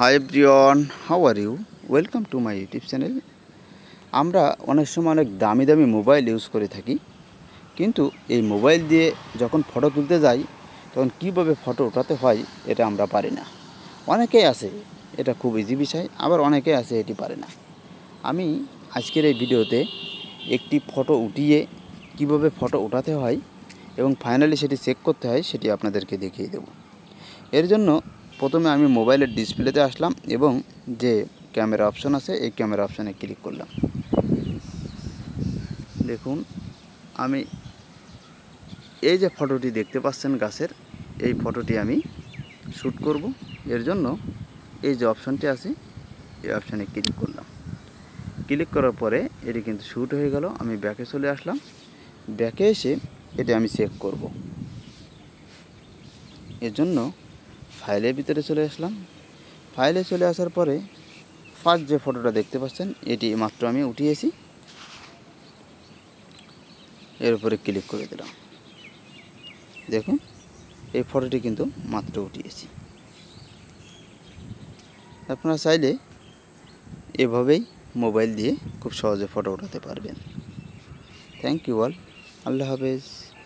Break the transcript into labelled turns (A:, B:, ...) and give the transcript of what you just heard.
A: high Brian how are you welcome to my YouTube channel আমরা অনেক সময় অনেক দামি দামি মোবাইল ইউজ করে থাকি কিন্তু এই মোবাইল দিয়ে যখন ফটো তুলতে যাই তখন কীভাবে ফটো ওঠাতে হয় এটা আমরা পারি না অনেকেই আছে এটা খুব ইজি বিষয় আবার অনেকে আছে এটি পারে না আমি আজকের এই ভিডিওতে একটি ফটো উঠিয়ে কিভাবে ফটো ওঠাতে হয় এবং ফাইনালি সেটি চেক করতে হয় সেটি আপনাদেরকে দেখিয়ে দেব এর জন্য প্রথমে আমি মোবাইলের ডিসপ্লেতে আসলাম এবং যে ক্যামেরা অপশন আছে এই ক্যামেরা অপশানে ক্লিক করলাম দেখুন আমি এই যে ফটোটি দেখতে পাচ্ছেন গাছের এই ফটোটি আমি শ্যুট করব এর জন্য এই যে অপশানটি আছে এই অপশানে ক্লিক করলাম ক্লিক করার পরে এটি কিন্তু শ্যুট হয়ে গেল আমি ব্যাকে চলে আসলাম ব্যাকে এসে এটি আমি চেক করব এর জন্য ফাইলের ভিতরে চলে আসলাম ফাইলে চলে আসার পরে ফার্স্ট যে ফটোটা দেখতে পাচ্ছেন এটি মাত্র আমি উঠিয়েছি এর উপরে ক্লিক করে দিলাম দেখুন এই ফটোটি কিন্তু মাত্র উঠিয়েছি আপনারা চাইলে এভাবেই মোবাইল দিয়ে খুব সহজে ফটো উঠাতে পারবেন থ্যাংক ইউ অল আল্লাহ হাফেজ